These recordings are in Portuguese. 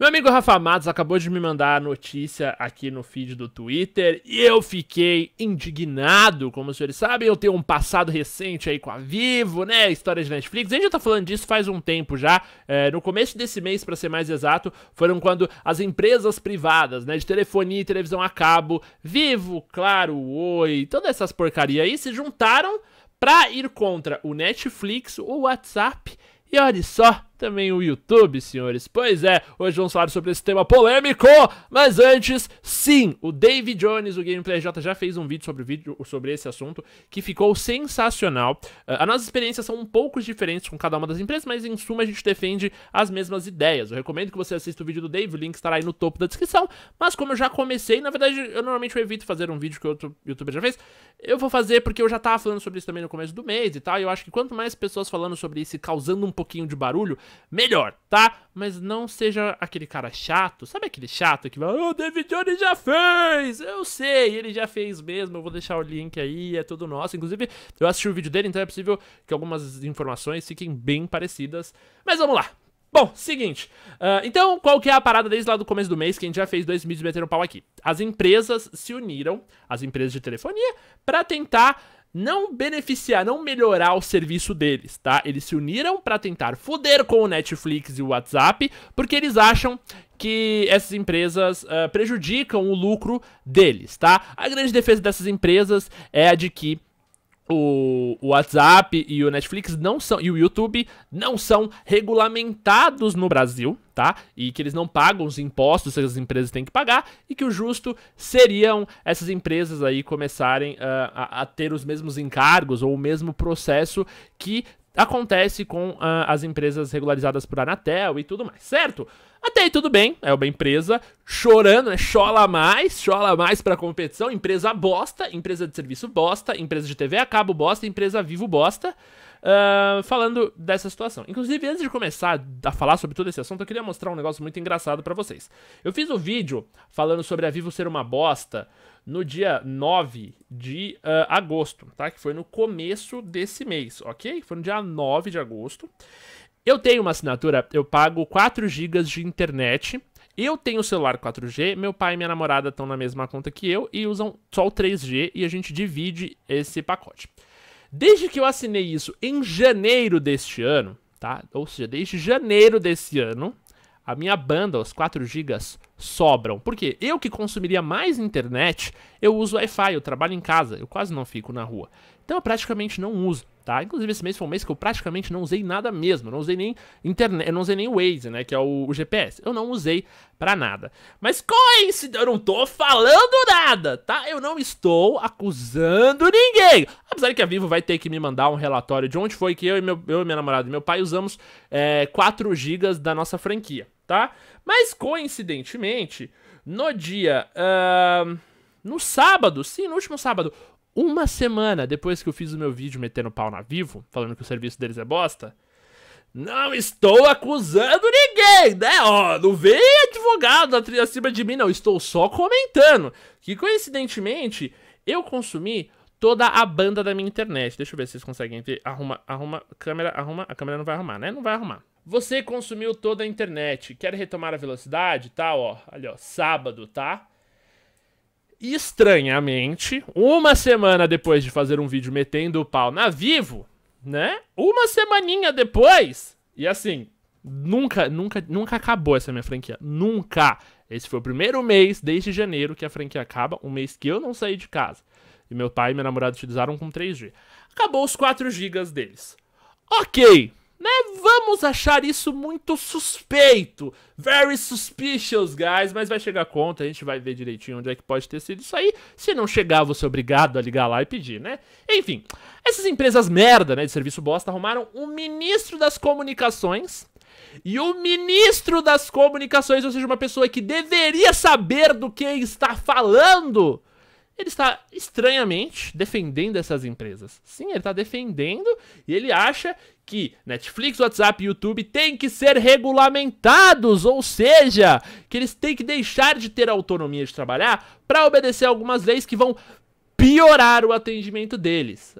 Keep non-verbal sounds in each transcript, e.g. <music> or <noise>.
Meu amigo Rafa Matos acabou de me mandar a notícia aqui no feed do Twitter e eu fiquei indignado, como os senhores sabem, eu tenho um passado recente aí com a Vivo, né, história de Netflix, a gente já tá falando disso faz um tempo já, é, no começo desse mês, para ser mais exato, foram quando as empresas privadas, né, de telefonia e televisão a cabo, Vivo, Claro, Oi, todas essas porcaria aí se juntaram pra ir contra o Netflix, o WhatsApp e olha só também o YouTube, senhores. Pois é, hoje vamos falar sobre esse tema polêmico, mas antes, sim, o Dave Jones, o Gameplay J, já fez um vídeo sobre, vídeo sobre esse assunto que ficou sensacional. Ah, as nossas experiências são um pouco diferentes com cada uma das empresas, mas em suma a gente defende as mesmas ideias. Eu recomendo que você assista o vídeo do Dave, o link estará aí no topo da descrição, mas como eu já comecei, na verdade eu normalmente eu evito fazer um vídeo que outro youtuber já fez, eu vou fazer porque eu já tava falando sobre isso também no começo do mês e tal, e eu acho que quanto mais pessoas falando sobre isso e causando um pouquinho de barulho, melhor, tá? Mas não seja aquele cara chato, sabe aquele chato que vai, o oh, David Jones já fez, eu sei, ele já fez mesmo, eu vou deixar o link aí, é tudo nosso. Inclusive, eu assisti o vídeo dele, então é possível que algumas informações fiquem bem parecidas. Mas vamos lá. Bom, seguinte. Uh, então, qual que é a parada desde lá do começo do mês que a gente já fez dois vídeos metendo pau aqui? As empresas se uniram, as empresas de telefonia, para tentar não beneficiar, não melhorar o serviço deles, tá? Eles se uniram para tentar foder com o Netflix e o WhatsApp, porque eles acham que essas empresas uh, prejudicam o lucro deles, tá? A grande defesa dessas empresas é a de que o, WhatsApp e o Netflix não são e o YouTube não são regulamentados no Brasil, tá? E que eles não pagam os impostos que as empresas têm que pagar e que o justo seriam essas empresas aí começarem uh, a, a, ter os mesmos encargos ou o mesmo processo que acontece com uh, as empresas regularizadas por Anatel e tudo mais, certo? Até aí tudo bem, é uma empresa chorando, né? Chola mais, chola mais pra competição, empresa bosta, empresa de serviço bosta, empresa de TV a cabo bosta, empresa vivo bosta. Uh, falando dessa situação. Inclusive, antes de começar a falar sobre todo esse assunto, eu queria mostrar um negócio muito engraçado para vocês. Eu fiz um vídeo falando sobre a Vivo ser uma bosta no dia 9 de uh, agosto, tá? Que foi no começo desse mês, ok? Foi no dia 9 de agosto. Eu tenho uma assinatura, eu pago 4 GB de internet. Eu tenho o celular 4G, meu pai e minha namorada estão na mesma conta que eu e usam só o 3G e a gente divide esse pacote. Desde que eu assinei isso em janeiro deste ano, tá? Ou seja, desde janeiro desse ano, a minha banda, os 4 gigas, sobram. Porque eu que consumiria mais internet, eu uso Wi-Fi, eu trabalho em casa, eu quase não fico na rua. Então eu praticamente não uso, tá? Inclusive esse mês foi um mês que eu praticamente não usei nada mesmo, não usei nem internet, eu não usei nem o Waze, né, que é o, o GPS. Eu não usei para nada. Mas coincidência, eu não tô falando nada, tá? Eu não estou acusando ninguém. Apesar que a Vivo vai ter que me mandar um relatório de onde foi que eu e, meu, eu e minha namorada e meu pai usamos é, 4 GB da nossa franquia, tá? Mas coincidentemente, no dia. Uh, no sábado, sim, no último sábado, uma semana depois que eu fiz o meu vídeo metendo pau na Vivo, falando que o serviço deles é bosta. Não estou acusando ninguém, né? Ó, não vem advogado acima de mim, não. Estou só comentando que, coincidentemente, eu consumi toda a banda da minha internet. Deixa eu ver se vocês conseguem ver. Arruma, arruma, câmera, arruma. A câmera não vai arrumar, né? Não vai arrumar. Você consumiu toda a internet, quer retomar a velocidade, tá? Ó, ali ó, sábado, tá? Estranhamente, uma semana depois de fazer um vídeo metendo o pau na Vivo, né? Uma semaninha depois, e assim, nunca, nunca, nunca acabou essa minha franquia, nunca. Esse foi o primeiro mês desde janeiro que a franquia acaba, um mês que eu não saí de casa. E meu pai e minha namorada utilizaram com 3G. Acabou os 4 gigas deles. Ok, né? vamos achar isso muito suspeito. Very suspicious, guys. Mas vai chegar a conta, a gente vai ver direitinho onde é que pode ter sido isso aí. Se não chegar, você é obrigado a ligar lá e pedir, né? Enfim, essas empresas merda, né, de serviço bosta, arrumaram o um ministro das comunicações e o ministro das comunicações, ou seja, uma pessoa que deveria saber do que está falando ele está estranhamente defendendo essas empresas. Sim, ele está defendendo e ele acha que Netflix, WhatsApp e YouTube têm que ser regulamentados, ou seja, que eles têm que deixar de ter autonomia de trabalhar para obedecer algumas leis que vão piorar o atendimento deles.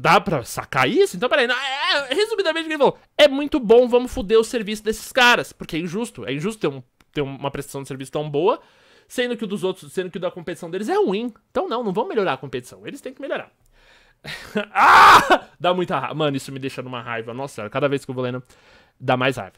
Dá pra sacar isso? Então, peraí. Não, é, é resumidamente, ele falou? É muito bom, vamos foder o serviço desses caras, porque é injusto. É injusto ter, um, ter uma prestação de serviço tão boa sendo que o dos outros, sendo que o da competição deles é ruim. Então não, não vão melhorar a competição, eles têm que melhorar. <laughs> ah! Dá muita raiva. Mano, isso me deixa numa raiva. Nossa, cada vez que eu vou lendo, dá mais raiva.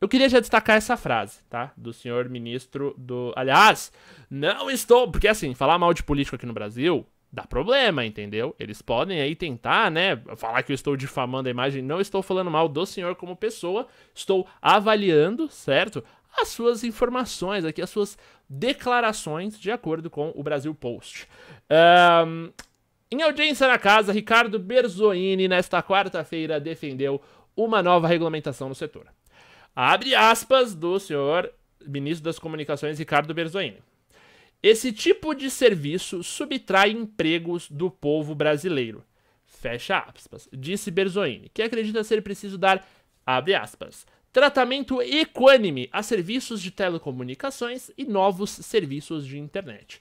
Eu queria já destacar essa frase, tá? Do senhor ministro do. Aliás, não estou. Porque assim, falar mal de político aqui no Brasil dá problema, entendeu? Eles podem aí tentar, né, falar que eu estou difamando a imagem. Não estou falando mal do senhor como pessoa, estou avaliando, certo? as suas informações aqui, as suas declarações, de acordo com o Brasil Post. Um, em audiência na casa, Ricardo Berzoini, nesta quarta-feira, defendeu uma nova regulamentação no setor. Abre aspas do senhor ministro das Comunicações, Ricardo Berzoini. Esse tipo de serviço subtrai empregos do povo brasileiro. Fecha aspas, disse Berzoini, que acredita ser preciso dar, abre aspas, tratamento equânime a serviços de telecomunicações e novos serviços de internet.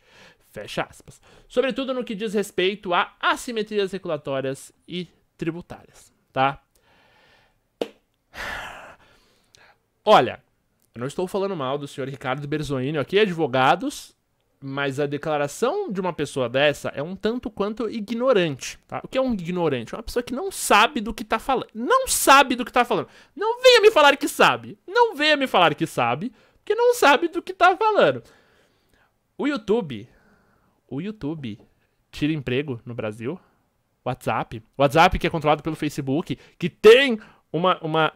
Fecha aspas. Sobretudo no que diz respeito a assimetrias regulatórias e tributárias, tá? Olha, eu não estou falando mal do senhor Ricardo Berzoini aqui, advogados, mas a declaração de uma pessoa dessa é um tanto quanto ignorante, tá? O que é um ignorante? É uma pessoa que não sabe do que tá falando. Não sabe do que tá falando. Não venha me falar que sabe. Não venha me falar que sabe, porque não sabe do que tá falando. O YouTube, o YouTube tira emprego no Brasil. WhatsApp, WhatsApp que é controlado pelo Facebook, que tem uma, uma,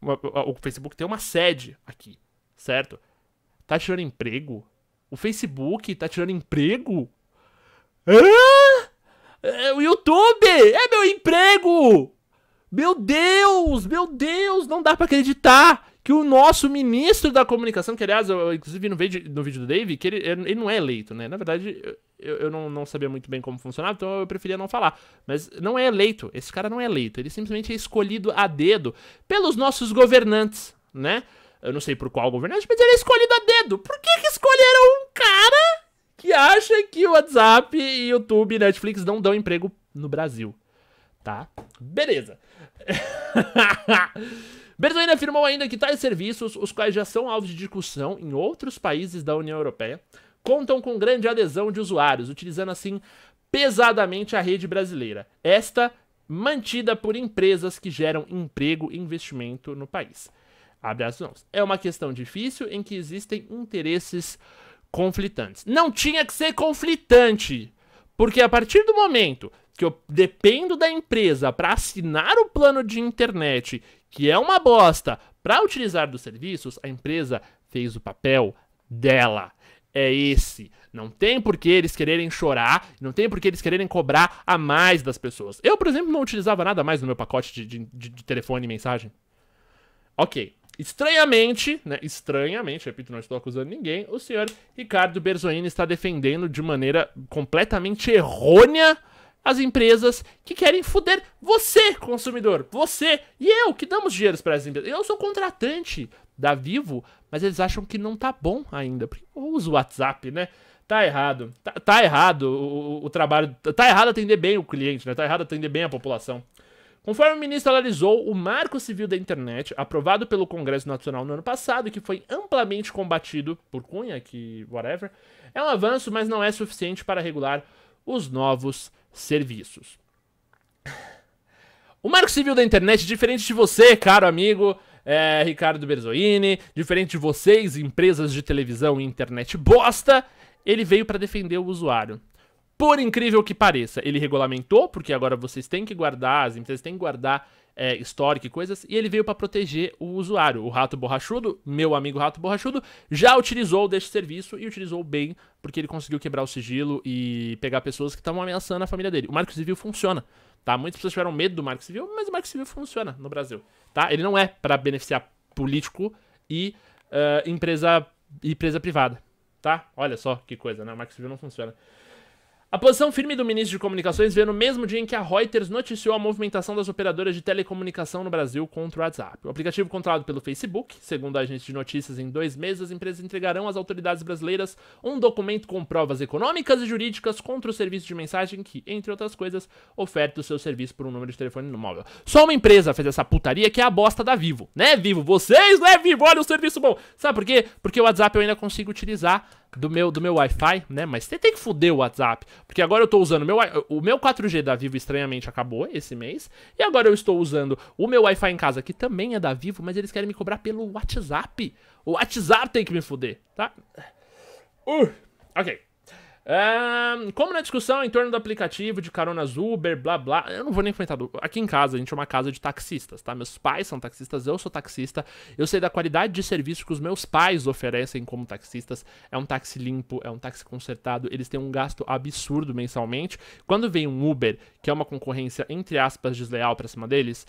uma o Facebook tem uma sede aqui, certo? Tá tirando emprego o Facebook tá tirando emprego? Hã? É o YouTube! É meu emprego! Meu Deus! Meu Deus! Não dá para acreditar! que o nosso ministro da comunicação, que aliás, eu inclusive no vídeo, no vídeo do Dave, que ele, ele não é eleito, né? Na verdade, eu, eu não, não sabia muito bem como funcionava, então eu preferia não falar. Mas não é eleito, esse cara não é eleito, ele simplesmente é escolhido a dedo pelos nossos governantes, né? Eu não sei por qual governante, mas ele é escolhido a dedo. Por que, que escolheram um cara que acha que o WhatsApp, YouTube e Netflix não dão emprego no Brasil? Tá? Beleza. <laughs> Bertolini afirmou ainda que tais serviços, os quais já são alvos de discussão em outros países da União Europeia, contam com grande adesão de usuários, utilizando assim pesadamente a rede brasileira. Esta mantida por empresas que geram emprego e investimento no país. Abre as mãos. É uma questão difícil em que existem interesses conflitantes. Não tinha que ser conflitante, porque a partir do momento que eu dependo da empresa para assinar o plano de internet, que é uma bosta, para utilizar dos serviços, a empresa fez o papel dela. É esse. Não tem por que eles quererem chorar, não tem por que eles quererem cobrar a mais das pessoas. Eu, por exemplo, não utilizava nada mais no meu pacote de, de, de telefone e mensagem. Ok, Estranhamente, né, estranhamente, repito, não estou acusando ninguém, o senhor Ricardo Berzoini está defendendo de maneira completamente errônea as empresas que querem foder você, consumidor, você e eu, que damos dinheiro para as empresas. Eu sou contratante da Vivo, mas eles acham que não tá bom ainda. Eu uso o WhatsApp, né? Tá errado. Tá, tá errado o, o, o, trabalho. Tá errado atender bem o cliente, né? Tá errado atender bem a população. Conforme o ministro analisou o Marco Civil da Internet, aprovado pelo Congresso Nacional no ano passado e que foi amplamente combatido por Cunha, que whatever, é um avanço, mas não é suficiente para regular os novos serviços. O Marco Civil da Internet, diferente de você, caro amigo é, Ricardo Berzoini, diferente de vocês, empresas de televisão e internet bosta, ele veio para defender o usuário. Por incrível que pareça, ele regulamentou, porque agora vocês têm que guardar, as empresas têm que guardar é, histórico e coisas, e ele veio para proteger o usuário. O Rato Borrachudo, meu amigo Rato Borrachudo, já utilizou deste serviço e utilizou bem, porque ele conseguiu quebrar o sigilo e pegar pessoas que estavam ameaçando a família dele. O Marco Civil funciona, tá? Muitas pessoas tiveram medo do Marco Civil, mas o Marco Civil funciona no Brasil, tá? Ele não é para beneficiar político e uh, empresa, empresa privada, tá? Olha só que coisa, né? O Marco Civil não funciona. A posição firme do ministro de Comunicações veio no mesmo dia em que a Reuters noticiou a movimentação das operadoras de telecomunicação no Brasil contra o WhatsApp. O aplicativo controlado pelo Facebook, segundo a agência de notícias, em dois meses as empresas entregarão às autoridades brasileiras um documento com provas econômicas e jurídicas contra o serviço de mensagem que, entre outras coisas, oferta o seu serviço por um número de telefone no móvel. Só uma empresa fez essa putaria que é a bosta da Vivo, né, Vivo? Vocês, né, Vivo? Olha o serviço bom. Sabe por quê? Porque o WhatsApp eu ainda consigo utilizar do meu, do meu Wi-Fi, né? Mas você tem que foder o WhatsApp. Porque agora eu tô usando meu, o meu 4G da Vivo, estranhamente, acabou esse mês. E agora eu estou usando o meu Wi-Fi em casa, que também é da Vivo, mas eles querem me cobrar pelo WhatsApp. O WhatsApp tem que me foder, tá? Uh, ok. Um, como na discussão em torno do aplicativo de caronas Uber, blá blá, eu não vou nem comentar Aqui em casa, a gente é uma casa de taxistas, tá? Meus pais são taxistas, eu sou taxista, eu sei da qualidade de serviço que os meus pais oferecem como taxistas. É um táxi limpo, é um táxi consertado, eles têm um gasto absurdo mensalmente. Quando vem um Uber, que é uma concorrência, entre aspas, desleal pra cima deles,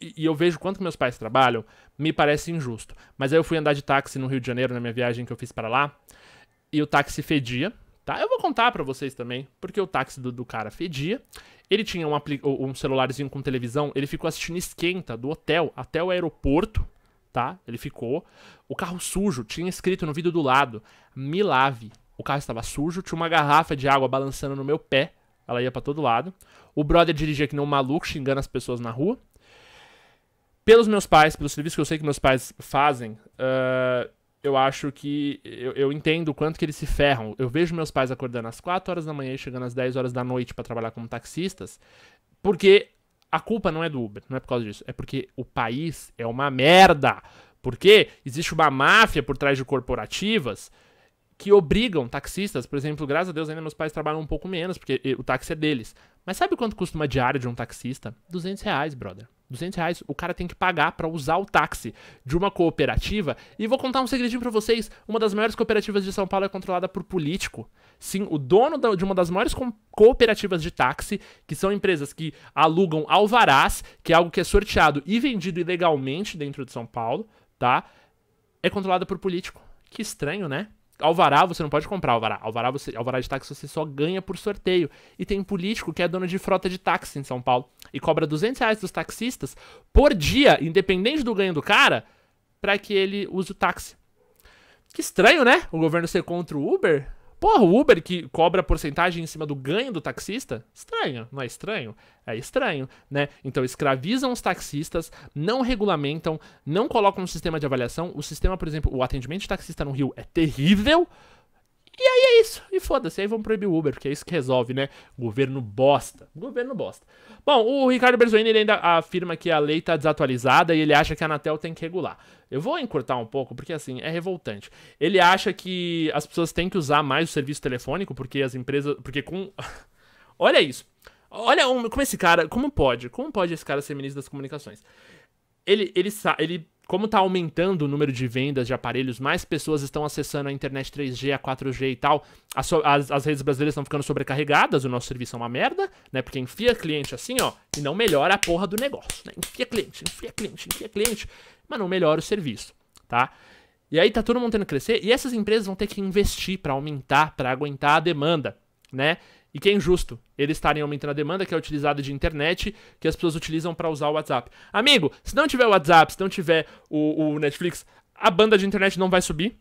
e eu vejo quanto meus pais trabalham, me parece injusto. Mas aí eu fui andar de táxi no Rio de Janeiro, na minha viagem que eu fiz para lá, e o táxi fedia. Tá? Eu vou contar para vocês também, porque o táxi do, do cara fedia. Ele tinha um, um celularzinho com televisão, ele ficou assistindo esquenta do hotel até o aeroporto, tá? Ele ficou. O carro sujo tinha escrito no vidro do lado: "Me lave". O carro estava sujo, tinha uma garrafa de água balançando no meu pé. Ela ia para todo lado. O brother dirigia que nem um maluco, xingando as pessoas na rua. Pelos meus pais, pelo serviço que eu sei que meus pais fazem, uh, eu acho que eu, eu entendo o quanto que eles se ferram. Eu vejo meus pais acordando às 4 horas da manhã e chegando às 10 horas da noite para trabalhar como taxistas, porque a culpa não é do Uber, não é por causa disso, é porque o país é uma merda. Porque existe uma máfia por trás de corporativas que obrigam taxistas, por exemplo, graças a Deus ainda meus pais trabalham um pouco menos, porque o táxi é deles. Mas sabe quanto custa uma diária de um taxista? 200 reais, brother. 200 reais o cara tem que pagar para usar o táxi de uma cooperativa. E vou contar um segredinho para vocês: uma das maiores cooperativas de São Paulo é controlada por político. Sim, o dono de uma das maiores cooperativas de táxi, que são empresas que alugam alvarás, que é algo que é sorteado e vendido ilegalmente dentro de São Paulo, tá? É controlada por político. Que estranho, né? Alvará você não pode comprar alvará. Alvará, você, alvará de táxi você só ganha por sorteio. E tem político que é dono de frota de táxi em São Paulo e cobra 200 reais dos taxistas por dia, independente do ganho do cara, para que ele use o táxi. Que estranho, né? O governo ser contra o Uber? Porra, o Uber que cobra porcentagem em cima do ganho do taxista? Estranho, não é estranho? É estranho, né? Então escravizam os taxistas, não regulamentam, não colocam um sistema de avaliação. O sistema, por exemplo, o atendimento de taxista no Rio é terrível. E aí é isso. E foda-se, aí vamos proibir o Uber, porque é isso que resolve, né? Governo bosta. Governo bosta. Bom, o Ricardo Berzoini ainda afirma que a lei está desatualizada e ele acha que a Anatel tem que regular. Eu vou encurtar um pouco, porque assim, é revoltante. Ele acha que as pessoas têm que usar mais o serviço telefônico, porque as empresas. Porque com. <laughs> Olha isso. Olha como esse cara. Como pode? Como pode esse cara ser ministro das comunicações? Ele, ele, ele como está aumentando o número de vendas de aparelhos, mais pessoas estão acessando a internet 3G, a 4G e tal. As, so as, as redes brasileiras estão ficando sobrecarregadas, o nosso serviço é uma merda, né? Porque enfia cliente assim, ó, e não melhora a porra do negócio, né? Enfia cliente, enfia cliente, enfia cliente, mas não melhora o serviço, tá? E aí tá todo mundo tendo que crescer e essas empresas vão ter que investir para aumentar, para aguentar a demanda, né? e que é injusto eles estarem aumentando a demanda, que é utilizada de internet, que as pessoas utilizam para usar o WhatsApp. Amigo, se não tiver o WhatsApp, se não tiver o, o Netflix, a banda de internet não vai subir.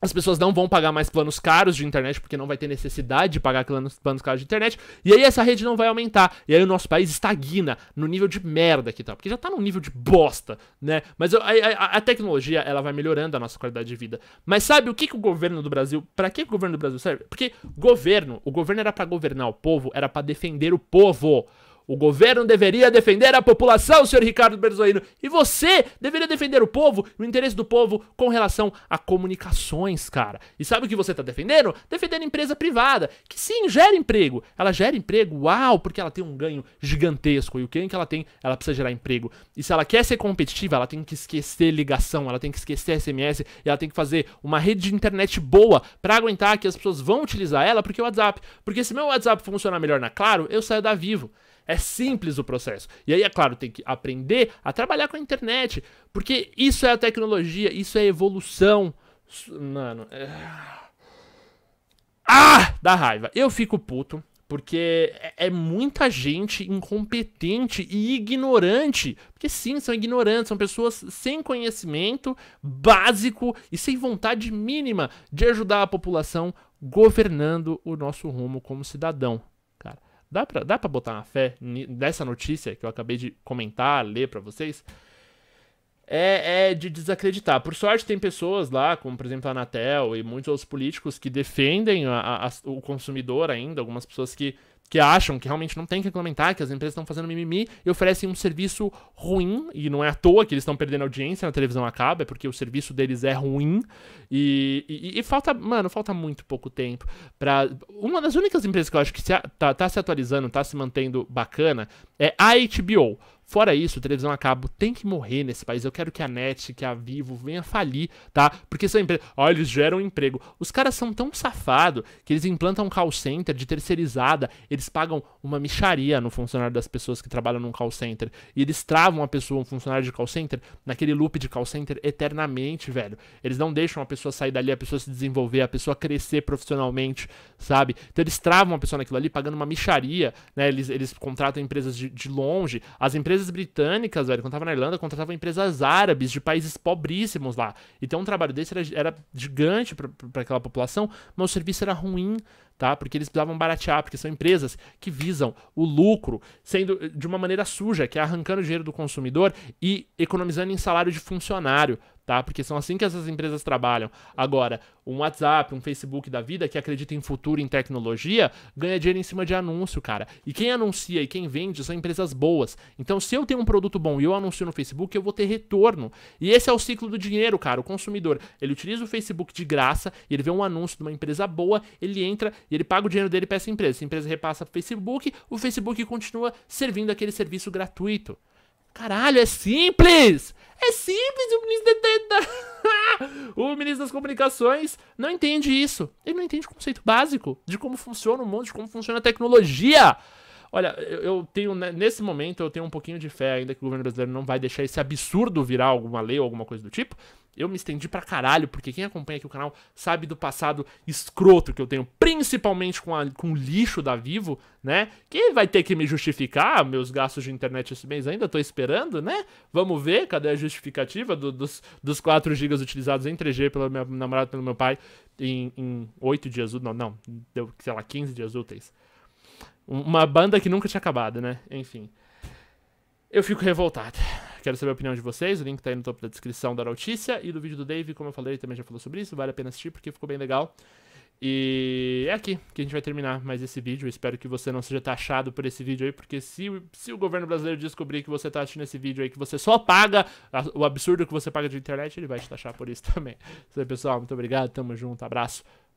As pessoas não vão pagar mais planos caros de internet, porque não vai ter necessidade de pagar planos, planos caros de internet, e aí essa rede não vai aumentar. E aí o nosso país estagna no nível de merda que tá, porque já tá num nível de bosta, né? Mas a, a, a tecnologia, ela vai melhorando a nossa qualidade de vida. Mas sabe o que, que o governo do Brasil. Pra que o governo do Brasil serve? Porque governo, o governo era para governar o povo, era para defender o povo. O governo deveria defender a população, senhor Ricardo Berzoino, e você deveria defender o povo, o interesse do povo com relação a comunicações, cara. E sabe o que você está defendendo? Defendendo empresa privada, que sim, gera emprego. Ela gera emprego, uau, porque ela tem um ganho gigantesco. E o ganho é que ela tem, ela precisa gerar emprego. E se ela quer ser competitiva, ela tem que esquecer ligação, ela tem que esquecer SMS, e ela tem que fazer uma rede de internet boa para aguentar que as pessoas vão utilizar ela, porque o WhatsApp. Porque se meu WhatsApp funcionar melhor na Claro, eu saio da Vivo. É simples o processo. E aí, é claro, tem que aprender a trabalhar com a internet, porque isso é a tecnologia, isso é a evolução. Mano. É... Ah! Dá raiva. Eu fico puto, porque é, é muita gente incompetente e ignorante. Porque sim, são ignorantes, são pessoas sem conhecimento básico e sem vontade mínima de ajudar a população governando o nosso rumo como cidadão. Dá pra, dá pra botar uma fé nessa notícia que eu acabei de comentar, ler para vocês? É, é, de desacreditar. Por sorte, tem pessoas lá, como por exemplo a Anatel e muitos outros políticos, que defendem a, a, o consumidor ainda, algumas pessoas que que acham que realmente não tem que regulamentar, que as empresas estão fazendo mimimi e oferecem um serviço ruim, e não é à toa que eles estão perdendo audiência na televisão acaba, é porque o serviço deles é ruim, e, e, e falta, mano, falta muito pouco tempo para Uma das únicas empresas que eu acho que se, tá, tá se atualizando, tá se mantendo bacana, é a HBO. Fora isso, televisão a cabo tem que morrer nesse país. Eu quero que a NET, que a Vivo venha falir, tá? Porque são empresas. Olha, eles geram emprego. Os caras são tão safados que eles implantam um call center de terceirizada. Eles eles pagam uma micharia no funcionário das pessoas que trabalham num call center. E eles travam a pessoa, um funcionário de call center, naquele loop de call center eternamente, velho. Eles não deixam a pessoa sair dali, a pessoa se desenvolver, a pessoa crescer profissionalmente, sabe? Então eles travam a pessoa naquilo ali, pagando uma micharia, né? Eles, eles contratam empresas de, de longe. As empresas britânicas, velho, quando tava na Irlanda, contratavam empresas árabes de países pobríssimos lá. Então um trabalho desse era, era gigante para aquela população, mas o serviço era ruim, tá? Porque eles precisavam baratear, porque são empresas que visam o lucro, sendo eh, de uma maneira suja, que é arrancando dinheiro do consumidor e economizando em salário de funcionário tá? Porque são assim que essas empresas trabalham. Agora, um WhatsApp, um Facebook da vida que acredita em futuro, em tecnologia, ganha dinheiro em cima de anúncio, cara. E quem anuncia e quem vende são empresas boas. Então, se eu tenho um produto bom e eu anuncio no Facebook, eu vou ter retorno. E esse é o ciclo do dinheiro, cara. O consumidor, ele utiliza o Facebook de graça, e ele vê um anúncio de uma empresa boa, ele entra e ele paga o dinheiro dele para essa empresa. Essa empresa repassa pro Facebook, o Facebook continua servindo aquele serviço gratuito. Caralho, é simples! É simples, o ministro o ministro das Comunicações não entende isso. Ele não entende o conceito básico de como funciona o mundo, de como funciona a tecnologia. Olha, eu tenho, né, nesse momento, eu tenho um pouquinho de fé ainda que o governo brasileiro não vai deixar esse absurdo virar alguma lei ou alguma coisa do tipo, eu me estendi pra caralho, porque quem acompanha aqui o canal sabe do passado escroto que eu tenho, principalmente com, a, com o lixo da Vivo, né? Que vai ter que me justificar ah, meus gastos de internet esse mês ainda, tô esperando, né? Vamos ver, cadê a justificativa do, dos, dos 4 GB utilizados em 3G pela minha namorada pelo meu pai em, em 8 dias úteis, não, não, deu, sei lá, 15 dias úteis. Uma banda que nunca tinha acabado, né? Enfim. Eu fico revoltado. Quero saber a opinião de vocês. O link tá aí no topo da descrição da notícia e do vídeo do Dave, como eu falei, ele também já falou sobre isso. Vale a pena assistir porque ficou bem legal. E é aqui que a gente vai terminar mais esse vídeo. espero que você não seja taxado por esse vídeo aí, porque se, se o governo brasileiro descobrir que você tá assistindo esse vídeo aí, que você só paga o absurdo que você paga de internet, ele vai te taxar por isso <laughs> também. Isso aí, pessoal. Muito obrigado. Tamo junto. Abraço.